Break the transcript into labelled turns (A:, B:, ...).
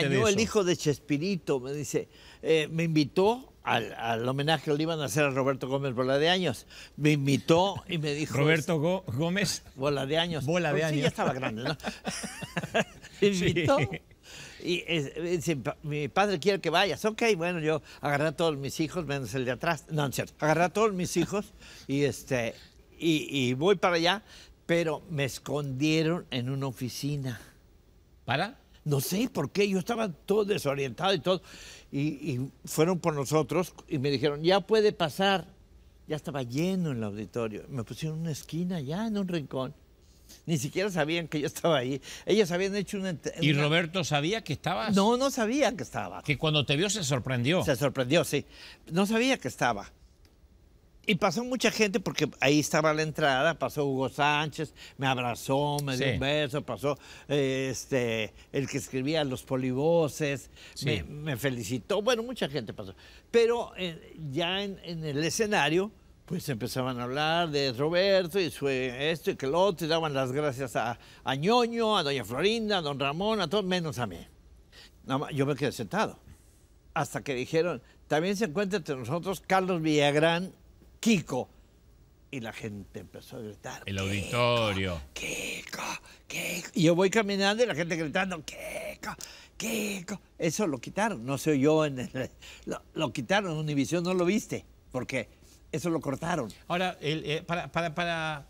A: el hijo de Chespirito, me dice, eh, me invitó al, homenaje que le iban a hacer a Roberto Gómez Bola de Años. Me invitó y me dijo... Roberto Gómez... Bola de Años. Bola de Años. Pues sí, ya estaba grande, ¿no? me invitó. Y dice, mi padre quiere que vayas. Ok, bueno, yo agarré a todos mis hijos, menos el de atrás. No, es cierto. Agarré a todos mis hijos y, este, y voy para allá, pero me escondieron en una oficina. ¿Para? No sé por qué, yo estaba todo desorientado y todo. Y, fueron por nosotros y me dijeron, ya puede pasar. Ya estaba lleno en el auditorio. Me pusieron una esquina, ya en un rincón. Ni siquiera sabían que yo estaba ahí. Ellos habían hecho una... ¿Y Roberto sabía que estabas? No, no sabía que estaba. Que cuando te vio se sorprendió. Se sorprendió, sí. No sabía que estaba. Y pasó mucha gente porque ahí estaba la entrada, pasó Hugo Sánchez, me abrazó, me dio un beso, pasó eh, este, el que escribía los polivoces, me, felicitó, bueno, mucha gente pasó. Pero eh, ya en, el escenario, pues empezaban a hablar de Roberto y su, esto y que lo otro, y daban las gracias a, a Ñoño, a Doña Florinda, a Don Ramón, a todos, menos a mí. Nada yo me quedé sentado. Hasta que dijeron, también se encuentra entre nosotros Carlos Villagrán Kiko. Y la gente empezó a gritar. El auditorio. Kiko, Kiko. Y yo voy caminando y la gente gritando, Kiko, Kiko. Eso lo quitaron, no soy oyó en el, lo, quitaron, Univision no lo viste, porque eso lo cortaron. Ahora, eh, para, para